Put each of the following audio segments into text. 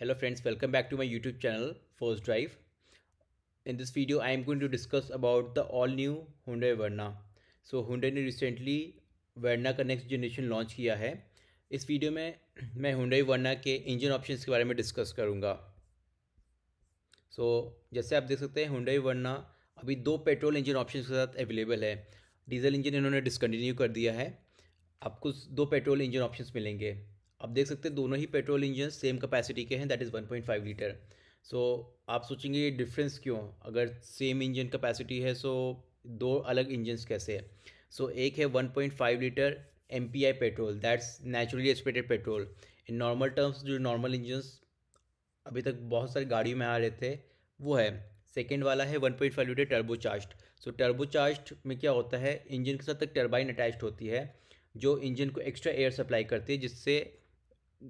Hello friends, welcome back to my YouTube channel Force Drive. In this video, I am going to discuss about the all-new Hyundai Verna. So Hyundai ने recently Verna का next generation launch किया है इस video में मैं Hyundai Verna के engine options के बारे में डिस्कस करूँगा सो so, जैसे आप देख सकते हैं Hyundai Verna अभी दो पेट्रोल इंजन ऑप्शन के साथ अवेलेबल है डीजल इंजन इन्होंने डिसकन्टिन्यू कर दिया है आपको दो पेट्रोल इंजन ऑप्शंस मिलेंगे आप देख सकते हैं दोनों ही पेट्रोल इंजन सेम कैपेसिटी के हैं दैट इज़ 1.5 लीटर सो आप सोचेंगे ये डिफरेंस क्यों अगर सेम इंजन कैपेसिटी है सो दो अलग इंजन्स कैसे है सो so, एक है 1.5 litre M petrol that's naturally expected petrol in normal terms जो नॉर्मल इंजन अभी तक बहुत सारी गाड़ियों में आ रहे थे वो है सेकेंड वाला है 1.5 litre turbo charge so turbo charge में क्या होता है इंजन के साथ एक टर्बाइन अटैच होती है जो इंजन को एक्स्ट्रा एयर सप्लाई करती है जिससे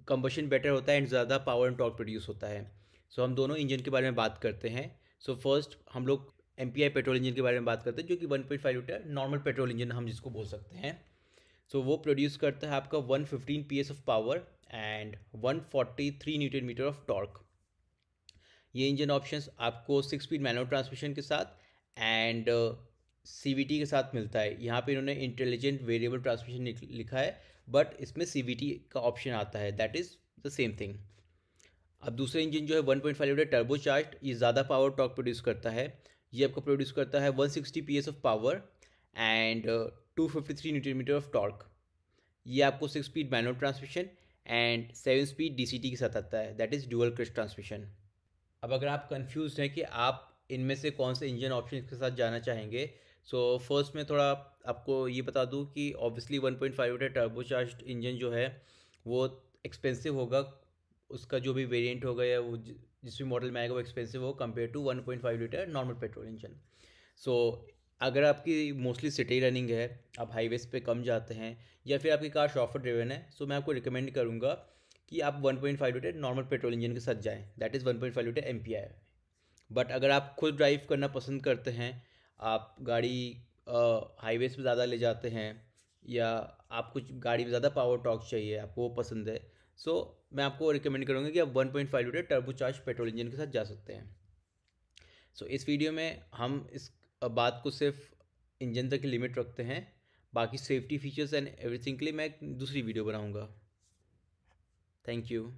कंबशन बेटर होता है एंड ज़्यादा पावर एंड टॉर्क प्रोड्यूस होता है सो so, हम दोनों इंजन के बारे में बात करते हैं सो so, फर्स्ट हम लोग एम पेट्रोल इंजन के बारे में बात करते हैं जो कि 1.5 लीटर नॉर्मल पेट्रोल इंजन हम जिसको बोल सकते हैं सो so, वो प्रोड्यूस करता है आपका 115 fifteen P of power and 143 newton metre of torque ये इंजन ऑप्शंस आपको सिक्स स्पीड मैनुअल ट्रांसमिशन के साथ एंड सी के साथ मिलता है यहाँ पे इन्होंने इंटेलिजेंट वेरिएबल ट्रांसमिशन लिखा है बट इसमें सी का ऑप्शन आता है that is the same thing अब दूसरा इंजन जो है one point five litre turbo charge ये ज़्यादा पावर टॉक प्रोड्यूस करता है ये आपको प्रोड्यूस करता है one sixty P S of power and two fifty three newton metre of torque ये आपको six speed manual transmission and seven speed D के साथ आता है that is dual clutch transmission अब अगर आप कन्फ्यूज हैं कि आप इनमें से कौन से इंजन ऑप्शन के साथ जाना चाहेंगे सो so, फर्स्ट में थोड़ा आपको ये बता दूँ कि obviously 1.5 point five litre turbocharge engine जो है वो एक्सपेंसिव होगा उसका जो भी वेरिएंट होगा या वो जिस भी मॉडल में आएगा वो एक्सपेंसिव हो compare to 1.5 litre normal petrol engine so अगर आपकी मोस्टली सिटी रनिंग है आप हाईवेज पे कम जाते हैं या फिर आपकी कार शॉफर ड्रिवन है सो मैं आपको रिकमेंड करूँगा कि आप 1.5 लीटर नॉर्मल पेट्रोल इंजन के साथ जाएँ that is 1.5 litre M P I but अगर आप खुद ड्राइव करना पसंद करते हैं आप गाड़ी हाईवे पे ज़्यादा ले जाते हैं या आप कुछ गाड़ी में ज़्यादा पावर टॉक चाहिए आपको वो पसंद है सो so, मैं आपको रिकमेंड करूँगा कि आप 1.5 litre turbocharge charge petrol engine के साथ जा सकते हैं सो so, इस वीडियो में हम इस बात को सिर्फ इंजन तक की लिमिट रखते हैं बाकी सेफ्टी फीचर्स एंड एवरीथिंग के लिए मैं दूसरी वीडियो बनाऊँगा थैंक यू